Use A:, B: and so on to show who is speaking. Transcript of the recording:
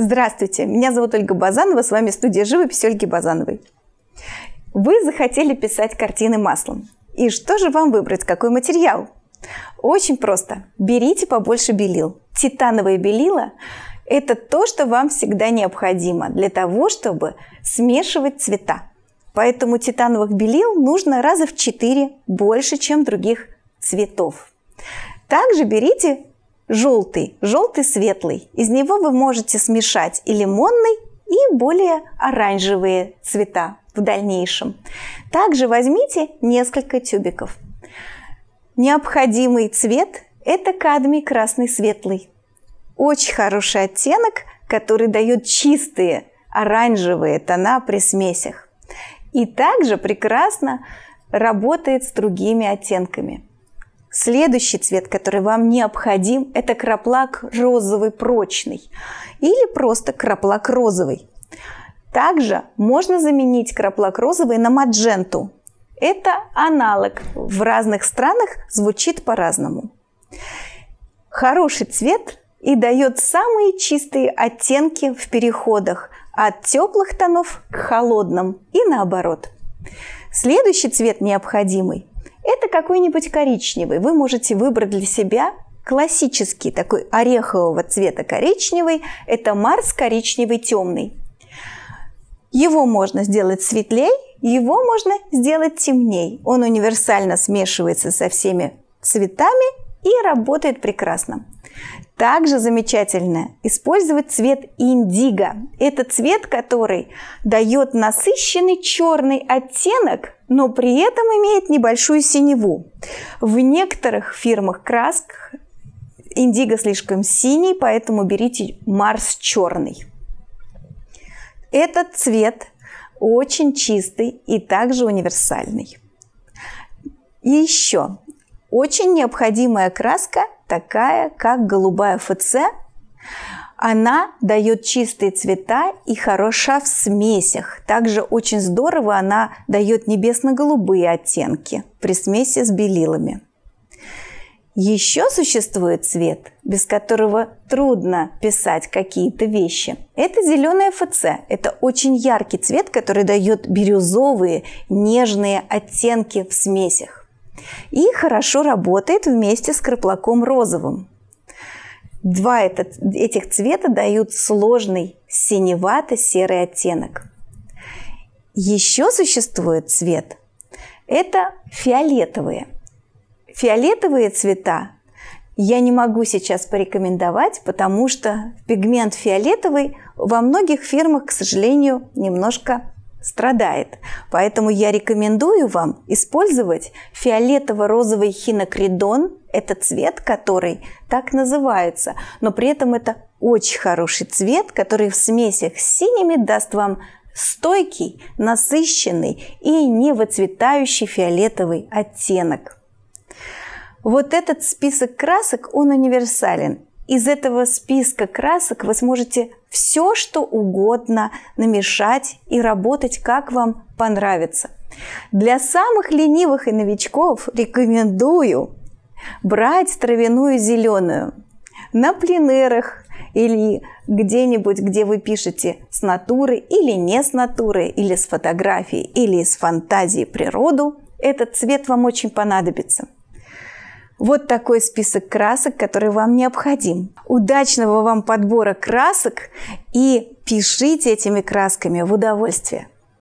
A: Здравствуйте, меня зовут Ольга Базанова, с вами студия живописи Ольги Базановой. Вы захотели писать картины маслом. И что же вам выбрать, какой материал? Очень просто. Берите побольше белил. Титановое белило – это то, что вам всегда необходимо для того, чтобы смешивать цвета. Поэтому титановых белил нужно раза в 4 больше, чем других цветов. Также берите желтый, желтый-светлый. Из него вы можете смешать и лимонный, и более оранжевые цвета в дальнейшем. Также возьмите несколько тюбиков. Необходимый цвет – это кадмий красный-светлый. Очень хороший оттенок, который дает чистые оранжевые тона при смесях. И также прекрасно работает с другими оттенками – Следующий цвет, который вам необходим, это краплак розовый прочный или просто краплак розовый. Также можно заменить краплак розовый на мадженту. Это аналог. В разных странах звучит по-разному. Хороший цвет и дает самые чистые оттенки в переходах от теплых тонов к холодным и наоборот. Следующий цвет необходимый это какой-нибудь коричневый. Вы можете выбрать для себя классический такой орехового цвета коричневый. Это Марс коричневый темный. Его можно сделать светлей, его можно сделать темней. Он универсально смешивается со всеми цветами и работает прекрасно. Также замечательно использовать цвет индиго. Это цвет, который дает насыщенный черный оттенок, но при этом имеет небольшую синеву. В некоторых фирмах краск индиго слишком синий, поэтому берите Марс черный. Этот цвет очень чистый и также универсальный. И еще очень необходимая краска такая как голубая ФЦ. Она дает чистые цвета и хороша в смесях. Также очень здорово она дает небесно-голубые оттенки при смеси с белилами. Еще существует цвет, без которого трудно писать какие-то вещи. Это зеленая ФЦ. Это очень яркий цвет, который дает бирюзовые, нежные оттенки в смесях. И хорошо работает вместе с краплаком розовым. Два этих цвета дают сложный синевато-серый оттенок. Еще существует цвет. Это фиолетовые. Фиолетовые цвета я не могу сейчас порекомендовать, потому что пигмент фиолетовый во многих фирмах, к сожалению, немножко страдает. Поэтому я рекомендую вам использовать фиолетово-розовый хинокридон. Это цвет, который так называется, но при этом это очень хороший цвет, который в смесях с синими даст вам стойкий, насыщенный и не выцветающий фиолетовый оттенок. Вот этот список красок, он универсален из этого списка красок вы сможете все, что угодно намешать и работать, как вам понравится. Для самых ленивых и новичков рекомендую брать травяную зеленую на пленерах или где-нибудь, где вы пишете с натуры или не с натуры, или с фотографии, или с фантазии природу, этот цвет вам очень понадобится – вот такой список красок, который вам необходим. Удачного вам подбора красок и пишите этими красками в удовольствие.